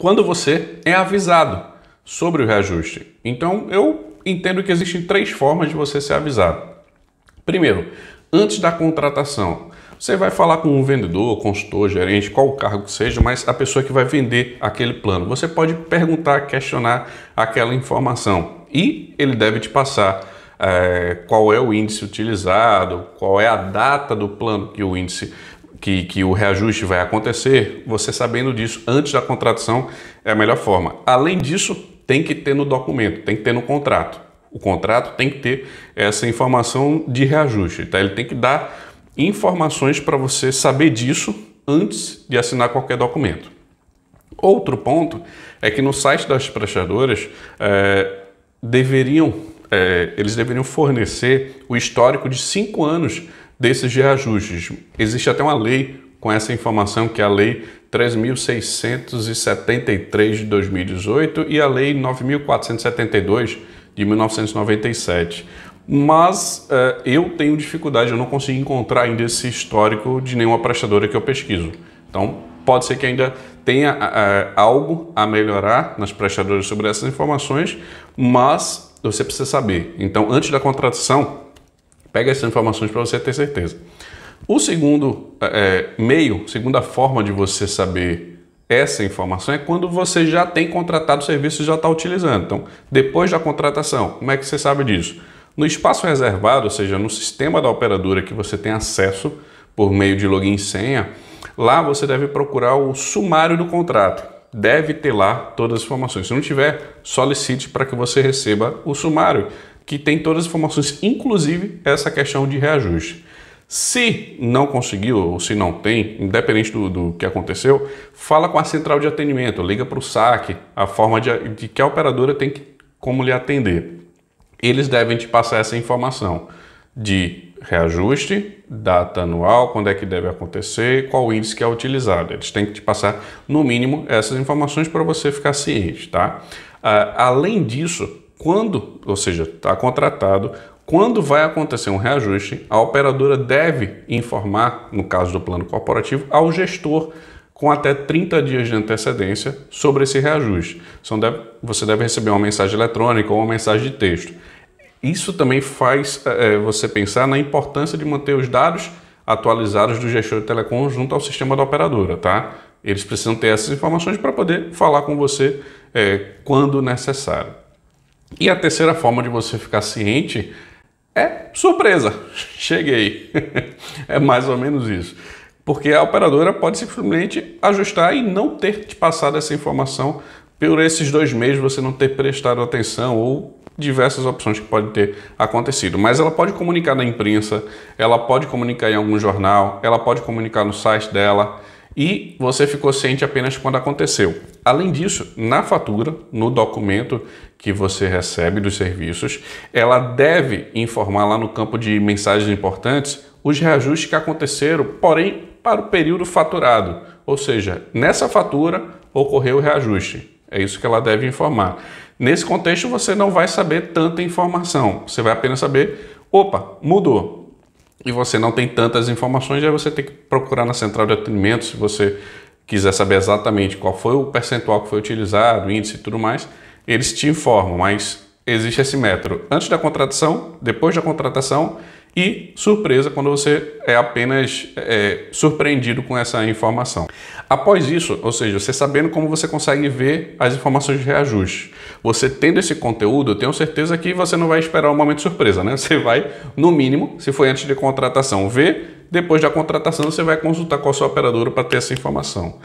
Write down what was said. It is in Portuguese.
quando você é avisado sobre o reajuste. Então, eu entendo que existem três formas de você ser avisado. Primeiro, antes da contratação, você vai falar com um vendedor, consultor, gerente, qual o cargo que seja, mas a pessoa que vai vender aquele plano. Você pode perguntar, questionar aquela informação e ele deve te passar é, qual é o índice utilizado, qual é a data do plano que o índice que, que o reajuste vai acontecer, você sabendo disso antes da contratação é a melhor forma. Além disso, tem que ter no documento, tem que ter no contrato. O contrato tem que ter essa informação de reajuste, tá? Ele tem que dar informações para você saber disso antes de assinar qualquer documento. Outro ponto é que no site das prestadoras é, deveriam é, eles deveriam fornecer o histórico de cinco anos desses reajustes. Existe até uma lei com essa informação, que é a Lei 3.673 de 2018 e a Lei 9.472 de 1997. Mas uh, eu tenho dificuldade, eu não consigo encontrar ainda esse histórico de nenhuma prestadora que eu pesquiso. Então, pode ser que ainda tenha uh, algo a melhorar nas prestadoras sobre essas informações, mas você precisa saber. Então, antes da contratação, Pega essas informações para você ter certeza. O segundo é, é, meio, segunda forma de você saber essa informação é quando você já tem contratado o serviço e já está utilizando. Então, depois da contratação, como é que você sabe disso? No espaço reservado, ou seja, no sistema da operadora que você tem acesso por meio de login e senha, lá você deve procurar o sumário do contrato deve ter lá todas as informações. Se não tiver, solicite para que você receba o sumário que tem todas as informações, inclusive essa questão de reajuste. Se não conseguiu ou se não tem, independente do, do que aconteceu, fala com a central de atendimento, liga para o SAC, a forma de, de, que a operadora tem que, como lhe atender. Eles devem te passar essa informação de reajuste, data anual, quando é que deve acontecer, qual índice que é utilizado. Eles têm que te passar, no mínimo, essas informações para você ficar ciente, tá? Uh, além disso, quando, ou seja, está contratado, quando vai acontecer um reajuste, a operadora deve informar, no caso do plano corporativo, ao gestor com até 30 dias de antecedência sobre esse reajuste. Você deve receber uma mensagem eletrônica ou uma mensagem de texto. Isso também faz é, você pensar na importância de manter os dados atualizados do gestor de telecom junto ao sistema da operadora, tá? Eles precisam ter essas informações para poder falar com você é, quando necessário. E a terceira forma de você ficar ciente é surpresa. Cheguei. é mais ou menos isso. Porque a operadora pode simplesmente ajustar e não ter te passado essa informação por esses dois meses você não ter prestado atenção ou diversas opções que podem ter acontecido. Mas ela pode comunicar na imprensa, ela pode comunicar em algum jornal, ela pode comunicar no site dela e você ficou ciente apenas quando aconteceu. Além disso, na fatura, no documento que você recebe dos serviços, ela deve informar lá no campo de mensagens importantes os reajustes que aconteceram, porém para o período faturado, ou seja, nessa fatura ocorreu o reajuste. É isso que ela deve informar. Nesse contexto, você não vai saber tanta informação, você vai apenas saber: opa, mudou, e você não tem tantas informações, aí você tem que procurar na central de atendimento se você quiser saber exatamente qual foi o percentual que foi utilizado, índice e tudo mais, eles te informam, mas existe esse método antes da contratação, depois da contratação e surpresa quando você é apenas é, surpreendido com essa informação. Após isso, ou seja, você sabendo como você consegue ver as informações de reajuste, você tendo esse conteúdo, eu tenho certeza que você não vai esperar um momento de surpresa, né? Você vai, no mínimo, se foi antes de contratação, ver, depois da contratação você vai consultar com a sua operadora para ter essa informação.